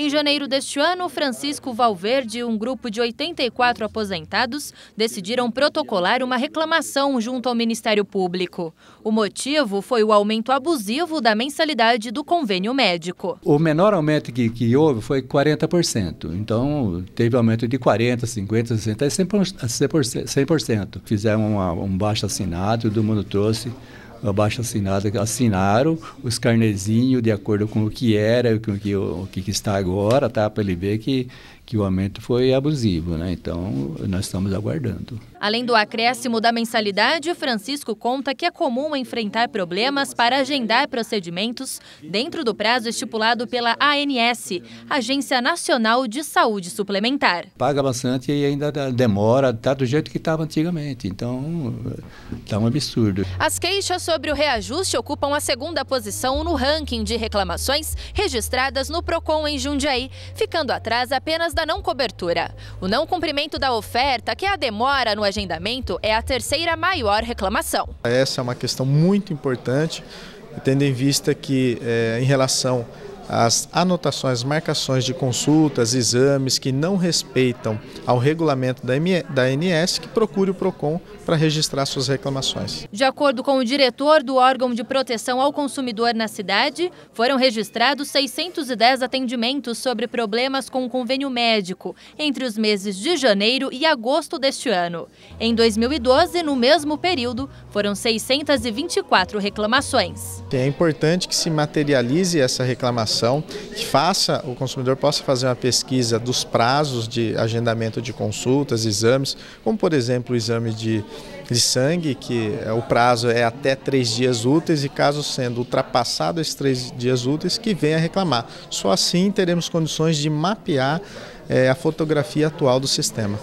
Em janeiro deste ano, Francisco Valverde e um grupo de 84 aposentados decidiram protocolar uma reclamação junto ao Ministério Público. O motivo foi o aumento abusivo da mensalidade do convênio médico. O menor aumento que, que houve foi 40%. Então, teve aumento de 40%, 50%, 60% 100%. 100%. Fizeram uma, um baixo assinado, todo mundo trouxe abaixo assinado, assinaram os carnezinhos de acordo com o que era, com o que, o que está agora, tá? Para ele ver que, que o aumento foi abusivo, né? Então, nós estamos aguardando. Além do acréscimo da mensalidade, Francisco conta que é comum enfrentar problemas para agendar procedimentos dentro do prazo estipulado pela ANS, Agência Nacional de Saúde Suplementar. Paga bastante e ainda demora, tá do jeito que estava antigamente. Então, tá um absurdo. As queixas sobre o reajuste ocupam a segunda posição no ranking de reclamações registradas no Procon em Jundiaí, ficando atrás apenas da não cobertura. O não cumprimento da oferta, que é a demora no agendamento, é a terceira maior reclamação. Essa é uma questão muito importante, tendo em vista que é, em relação as anotações, marcações de consultas, exames que não respeitam ao regulamento da, ANS, que procure o PROCON para registrar suas reclamações. De acordo com o diretor do órgão de proteção ao consumidor na cidade, foram registrados 610 atendimentos sobre problemas com o convênio médico entre os meses de janeiro e agosto deste ano. Em 2012, no mesmo período, foram 624 reclamações. É importante que se materialize essa reclamação informação que faça o consumidor possa fazer uma pesquisa dos prazos de agendamento de consultas, exames, como por exemplo o exame de, de sangue, que é, o prazo é até três dias úteis e caso sendo ultrapassado esses três dias úteis, que venha reclamar. Só assim teremos condições de mapear é, a fotografia atual do sistema.